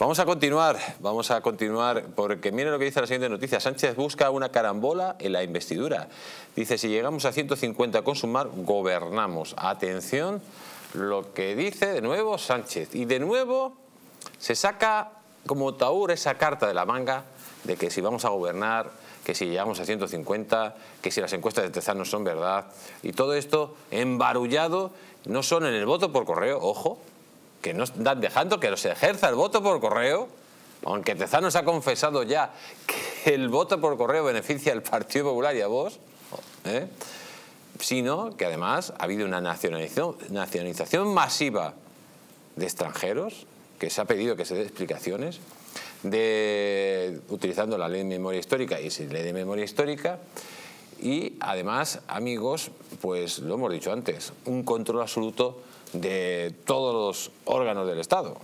Vamos a continuar, vamos a continuar, porque miren lo que dice la siguiente noticia. Sánchez busca una carambola en la investidura. Dice, si llegamos a 150 con sumar, gobernamos. Atención, lo que dice de nuevo Sánchez. Y de nuevo se saca como taur esa carta de la manga de que si vamos a gobernar, que si llegamos a 150, que si las encuestas de Tezano son verdad. Y todo esto embarullado, no son en el voto por correo, ojo, que no están dejando que se ejerza el voto por correo, aunque Tezanos ha confesado ya que el voto por correo beneficia al Partido Popular y a vos, ¿eh? sino que además ha habido una nacionalización, masiva de extranjeros, que se ha pedido que se dé explicaciones, de, utilizando la ley de memoria histórica y sin ley de memoria histórica, y además, amigos, pues lo hemos dicho antes, un control absoluto de todos los órganos del Estado.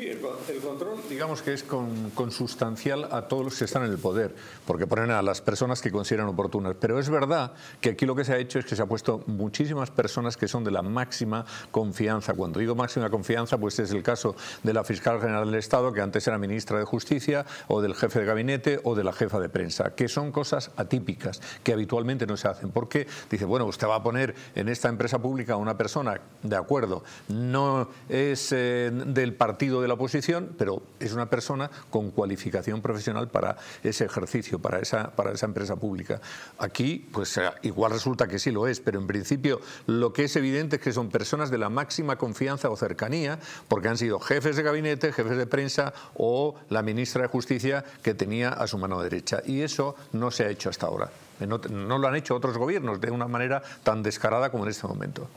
Sí, el, control digamos que es consustancial a todos los que están en el poder, porque ponen a las personas que consideran oportunas. Pero es verdad que aquí lo que se ha hecho es que se ha puesto muchísimas personas que son de la máxima confianza. Cuando digo máxima confianza, pues es el caso de la fiscal general del Estado, que antes era ministra de Justicia, o del jefe de gabinete, o de la jefa de prensa, que son cosas atípicas, que habitualmente no se hacen. Porque dice, bueno, usted va a poner en esta empresa pública a una persona, de acuerdo, no es eh, del partido de la oposición, pero es una persona con cualificación profesional para ese ejercicio, para esa, para esa empresa pública. Aquí, pues eh, igual resulta que sí lo es, pero en principio lo que es evidente es que son personas de la máxima confianza o cercanía, porque han sido jefes de gabinete, jefes de prensa o la ministra de Justicia que tenía a su mano derecha. Y eso no se ha hecho hasta ahora. no, lo han hecho otros gobiernos de una manera tan descarada como en este momento.